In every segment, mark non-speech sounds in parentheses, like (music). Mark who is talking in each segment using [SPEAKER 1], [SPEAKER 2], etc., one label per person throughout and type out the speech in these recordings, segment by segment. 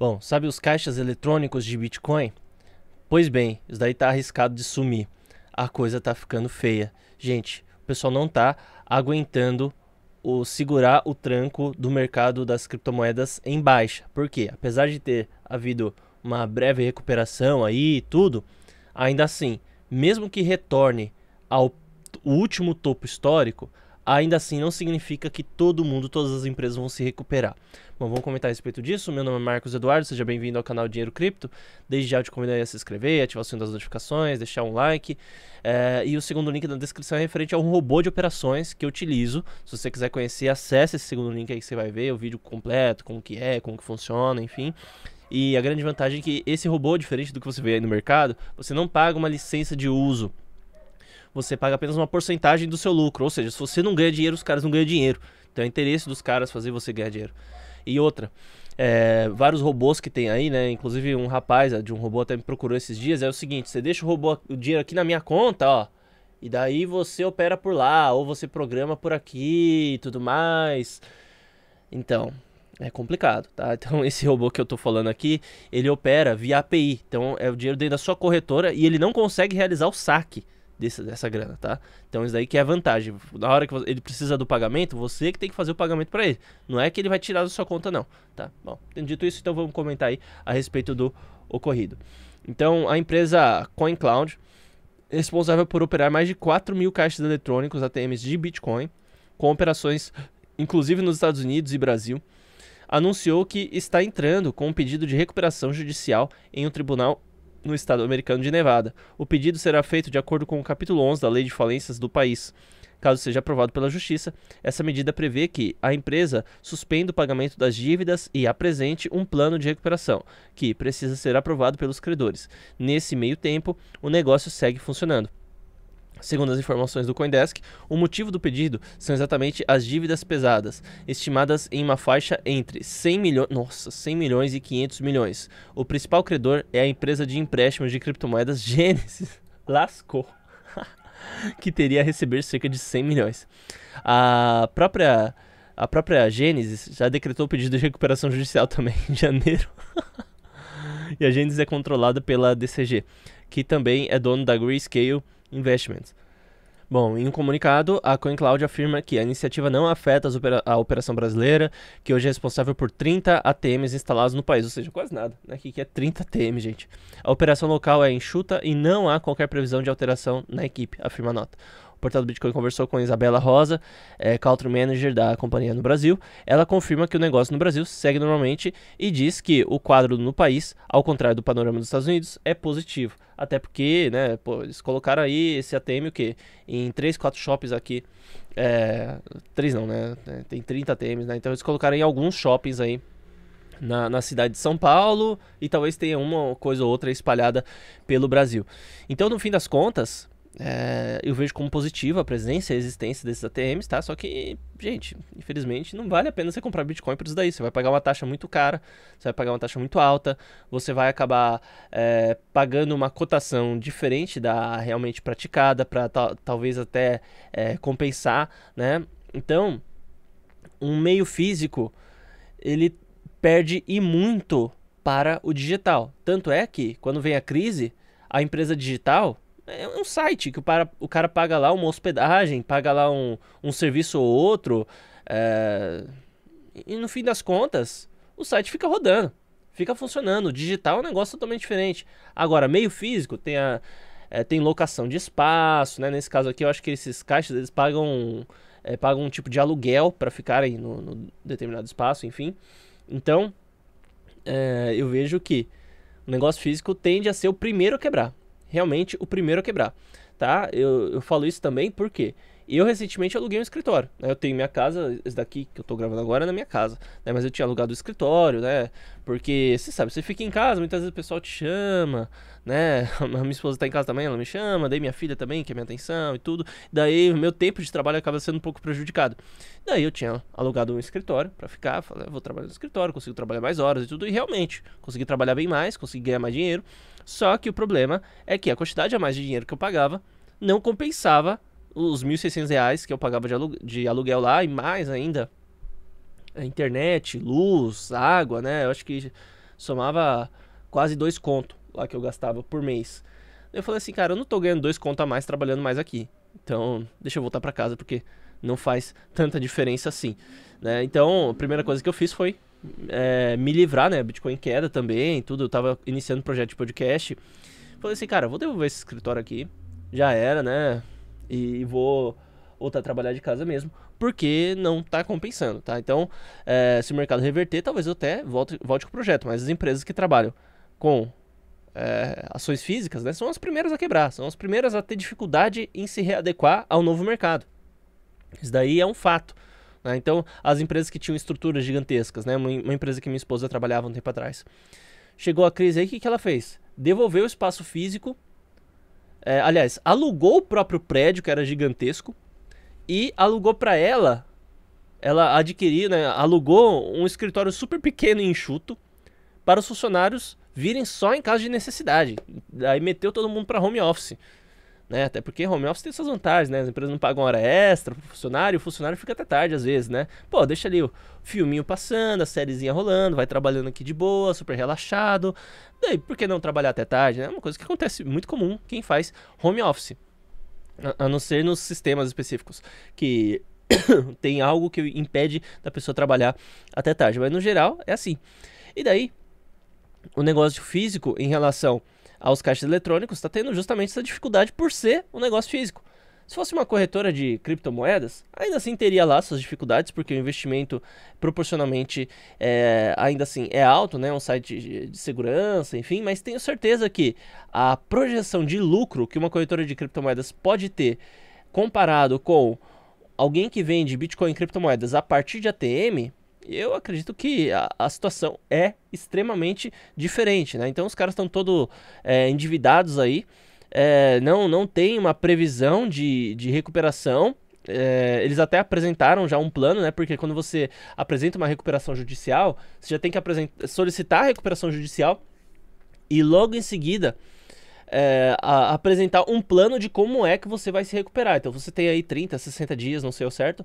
[SPEAKER 1] Bom, sabe os caixas eletrônicos de Bitcoin? Pois bem, isso daí tá arriscado de sumir. A coisa tá ficando feia. Gente, o pessoal não tá aguentando o segurar o tranco do mercado das criptomoedas em baixa. Porque apesar de ter havido uma breve recuperação aí e tudo, ainda assim, mesmo que retorne ao último topo histórico, ainda assim não significa que todo mundo, todas as empresas vão se recuperar. Bom, vamos comentar a respeito disso. Meu nome é Marcos Eduardo, seja bem-vindo ao canal Dinheiro Cripto. Desde já eu te convido a se inscrever, ativar o sininho das notificações, deixar um like. É, e o segundo link na descrição é referente a um robô de operações que eu utilizo. Se você quiser conhecer, acesse esse segundo link aí que você vai ver o vídeo completo, como que é, como que funciona, enfim. E a grande vantagem é que esse robô, diferente do que você vê aí no mercado, você não paga uma licença de uso você paga apenas uma porcentagem do seu lucro. Ou seja, se você não ganha dinheiro, os caras não ganham dinheiro. Então é interesse dos caras fazer você ganhar dinheiro. E outra, é, vários robôs que tem aí, né? Inclusive um rapaz de um robô até me procurou esses dias. É o seguinte: você deixa o robô, o dinheiro aqui na minha conta, ó. E daí você opera por lá, ou você programa por aqui e tudo mais. Então, é complicado, tá? (laughs) Então, esse robô que eu tô falando aqui, ele opera via API. Então, é o dinheiro dentro da sua corretora e ele não consegue realizar o saque dessa dessa grana, tá? Então isso daí que é a vantagem. Na hora que ele precisa do pagamento, você que tem que fazer o pagamento para ele. Não é que ele vai tirar da sua conta, não, tá? Bom, tendo dito isso, então vamos comentar aí a respeito do ocorrido. Então, a empresa CoinCloud, responsável por operar mais de 4 mil caixas eletrônicos ATMs de Bitcoin, com operações inclusive nos Estados Unidos e Brasil, anunciou que está entrando com um pedido de recuperação judicial em um tribunal no estado americano de Nevada. O pedido será feito de acordo com o capítulo 11 da Lei de Falências do país. Caso seja aprovado pela Justiça, essa medida prevê que a empresa suspenda o pagamento das dívidas e apresente um plano de recuperação, que precisa ser aprovado pelos credores. Nesse meio tempo, o negócio segue funcionando. Segundo as informações do Coindesk, o motivo do pedido são exatamente as dívidas pesadas, estimadas em uma faixa entre 100 milhões, nossa, 100 milhões e 500 milhões. O principal credor é a empresa de empréstimos de criptomoedas (laughs) Gênesis. Lascou. (laughs) que teria a receber cerca de 100 milhões. A própria a própria Gênesis já decretou o pedido de recuperação judicial (laughs) também em janeiro. e a Gênesis é controlada pela DCG, que também é dono da Grayscale Investments. Bom, em um comunicado, a CoinCloud afirma que a iniciativa não afeta opera a operação brasileira, que hoje é responsável por 30 ATMs instalados no país, ou seja, quase nada, né? Que, que é 30 ATMs, gente. A operação local é enxuta e não há qualquer previsão de alteração na equipe, afirma a nota portal do Bitcoin conversou com Isabela Rosa, é, Country Manager da companhia no Brasil. Ela confirma que o negócio no Brasil segue normalmente e diz que o quadro no país, ao contrário do panorama dos Estados Unidos, é positivo. Até porque, né, pô, eles colocaram aí esse ATM o quê? Em 3, 4 shoppings aqui. É, 3 não, né? É, tem 30 ATMs, né? Então eles colocaram em alguns shoppings aí na, na, cidade de São Paulo e talvez tenha uma coisa ou outra espalhada pelo Brasil. Então, no fim das contas, é, eu vejo como positiva a presença e a existência desses ATMs, tá? Só que, gente, infelizmente não vale a pena você comprar Bitcoin por isso daí. Você vai pagar uma taxa muito cara, você vai pagar uma taxa muito alta, você vai acabar é, pagando uma cotação diferente da realmente praticada para talvez até é, compensar, né? Então, um meio físico ele perde e muito para o digital. Tanto é que quando vem a crise, a empresa digital é um site que o, para, o cara paga lá uma hospedagem, paga lá um, um serviço ou outro. É... E no fim das contas, o site fica rodando, fica funcionando. O digital é um negócio totalmente diferente. Agora, meio físico, tem a. É, tem locação de espaço, né? Nesse caso aqui, eu acho que esses caixas eles pagam, é, pagam um tipo de aluguel para ficarem no, no, determinado espaço, enfim. Então, é, eu vejo que o negócio físico tende a ser o primeiro a quebrar realmente o primeiro a quebrar tá? Eu, eu falo isso também porque eu recentemente aluguei um escritório. Né? Eu tenho minha casa, esse daqui que eu tô gravando agora é na minha casa, né? Mas eu tinha alugado o escritório, né? Porque, você sabe, você fica em casa, muitas vezes o pessoal te chama, né? (laughs) A minha esposa tá em casa também, ela me chama, daí minha filha também quer é minha atenção e tudo. Daí o meu tempo de trabalho acaba sendo um pouco prejudicado. Daí eu tinha alugado um escritório para ficar, falei, ah, vou trabalhar no escritório, consigo trabalhar mais horas e tudo, e realmente consegui trabalhar bem mais, consegui ganhar mais dinheiro. Só que o problema é que a quantidade a mais de dinheiro que eu pagava não compensava os R$ 1.600 que eu pagava de, alu de aluguel lá e mais ainda internet, luz, água, né? Eu acho que somava quase dois conto lá que eu gastava por mês. Eu falei assim, cara, eu não tô ganhando dois conto a mais trabalhando mais aqui. Então, deixa eu voltar para casa porque não faz tanta diferença assim, né? Então, a primeira coisa que eu fiz foi é, me livrar, né? Bitcoin queda também, tudo. Eu tava iniciando o projeto de podcast. Falei assim, cara, vou devolver esse escritório aqui, já era, né? E vou voltar a trabalhar de casa mesmo, porque não está compensando, tá? Então, é, se o mercado reverter, talvez eu até volte, volte com o projeto, mas as empresas que trabalham com é, ações físicas, né, são as primeiras a quebrar, são as primeiras a ter dificuldade em se readequar ao novo mercado. Isso daí é um fato. Né? Então, as empresas que tinham estruturas gigantescas, né, uma, uma, empresa que minha esposa trabalhava um tempo atrás, chegou a crise aí, o que, que ela fez? Devolveu o espaço físico é, aliás, alugou o próprio prédio, que era gigantesco, e alugou para ela. Ela adquiriu, né, alugou um escritório super pequeno e enxuto para os funcionários virem só em caso de necessidade. Aí meteu todo mundo para home office. Né? Até porque home office tem suas vantagens, né? As empresas não pagam hora extra pro funcionário, o funcionário fica até tarde às vezes, né? Pô, deixa ali o filminho passando, a sériezinha rolando, vai trabalhando aqui de boa, super relaxado. Daí, por que não trabalhar até tarde, né? É uma coisa que acontece muito comum quem faz home office. A, a não ser nos sistemas específicos que (coughs) tem algo que impede da pessoa trabalhar até tarde, mas no geral é assim. E daí, o negócio físico em relação aos caixas eletrônicos está tendo justamente essa dificuldade por ser um negócio físico. Se fosse uma corretora de criptomoedas, ainda assim teria lá suas dificuldades, porque o investimento proporcionalmente é, ainda assim é alto, né? Um site de segurança, enfim, mas tenho certeza que a projeção de lucro que uma corretora de criptomoedas pode ter comparado com alguém que vende Bitcoin e criptomoedas a partir de ATM eu acredito que a, a situação é extremamente diferente, né? Então os caras estão todos é, endividados aí, é, não, não tem uma previsão de, de recuperação. É, eles até apresentaram já um plano, né? Porque quando você apresenta uma recuperação judicial, você já tem que solicitar a recuperação judicial e logo em seguida é, a, apresentar um plano de como é que você vai se recuperar. Então você tem aí 30, 60 dias, não sei o certo,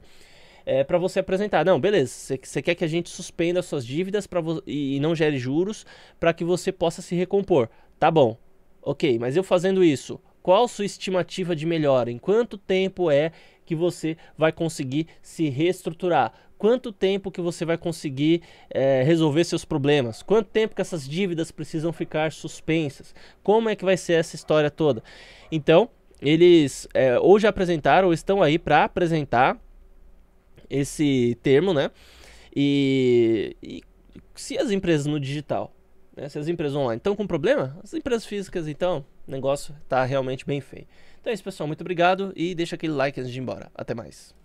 [SPEAKER 1] é, para você apresentar. Não, beleza, você quer que a gente suspenda suas dívidas para e, e não gere juros para que você possa se recompor. Tá bom, ok, mas eu fazendo isso, qual sua estimativa de melhora? Em quanto tempo é que você vai conseguir se reestruturar? Quanto tempo que você vai conseguir é, resolver seus problemas? Quanto tempo que essas dívidas precisam ficar suspensas? Como é que vai ser essa história toda? Então, eles é, ou já apresentaram ou estão aí para apresentar esse termo, né? E, e se as empresas no digital, né? se as empresas online estão com problema, as empresas físicas, então, o negócio está realmente bem feio. Então é isso, pessoal. Muito obrigado e deixa aquele like antes de ir embora. Até mais.